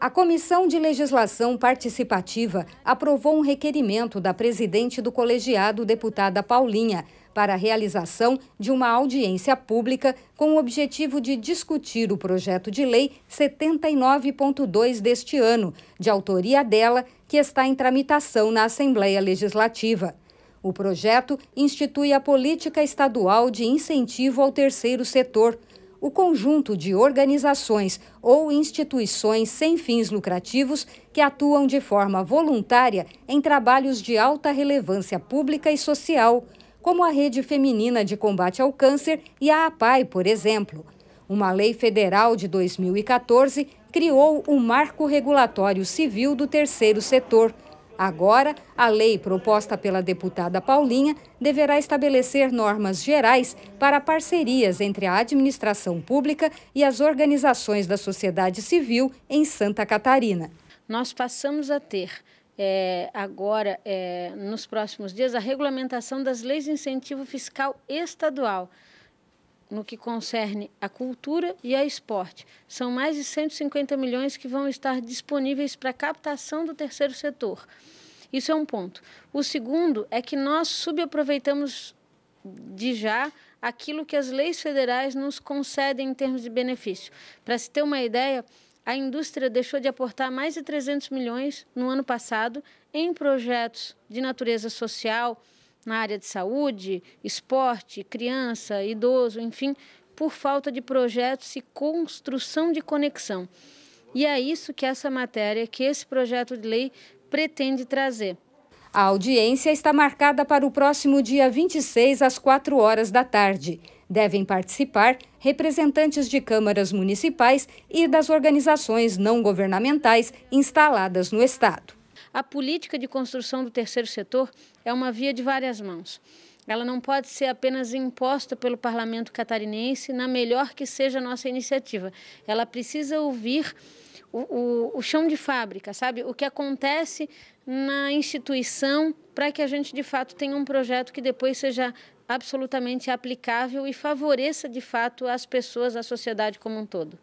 A Comissão de Legislação Participativa aprovou um requerimento da presidente do colegiado, deputada Paulinha, para a realização de uma audiência pública com o objetivo de discutir o projeto de lei 79.2 deste ano, de autoria dela, que está em tramitação na Assembleia Legislativa. O projeto institui a Política Estadual de Incentivo ao Terceiro Setor, o conjunto de organizações ou instituições sem fins lucrativos que atuam de forma voluntária em trabalhos de alta relevância pública e social, como a Rede Feminina de Combate ao Câncer e a APAI, por exemplo. Uma lei federal de 2014 criou o um Marco Regulatório Civil do Terceiro Setor Agora, a lei proposta pela deputada Paulinha deverá estabelecer normas gerais para parcerias entre a administração pública e as organizações da sociedade civil em Santa Catarina. Nós passamos a ter é, agora, é, nos próximos dias, a regulamentação das leis de incentivo fiscal estadual no que concerne a cultura e a esporte. São mais de 150 milhões que vão estar disponíveis para captação do terceiro setor. Isso é um ponto. O segundo é que nós subaproveitamos de já aquilo que as leis federais nos concedem em termos de benefício. Para se ter uma ideia, a indústria deixou de aportar mais de 300 milhões no ano passado em projetos de natureza social, na área de saúde, esporte, criança, idoso, enfim, por falta de projetos e construção de conexão. E é isso que essa matéria, que esse projeto de lei pretende trazer. A audiência está marcada para o próximo dia 26, às 4 horas da tarde. Devem participar representantes de câmaras municipais e das organizações não governamentais instaladas no Estado. A política de construção do terceiro setor é uma via de várias mãos. Ela não pode ser apenas imposta pelo parlamento catarinense, na melhor que seja a nossa iniciativa. Ela precisa ouvir o, o, o chão de fábrica, sabe? O que acontece na instituição para que a gente, de fato, tenha um projeto que depois seja absolutamente aplicável e favoreça, de fato, as pessoas, a sociedade como um todo.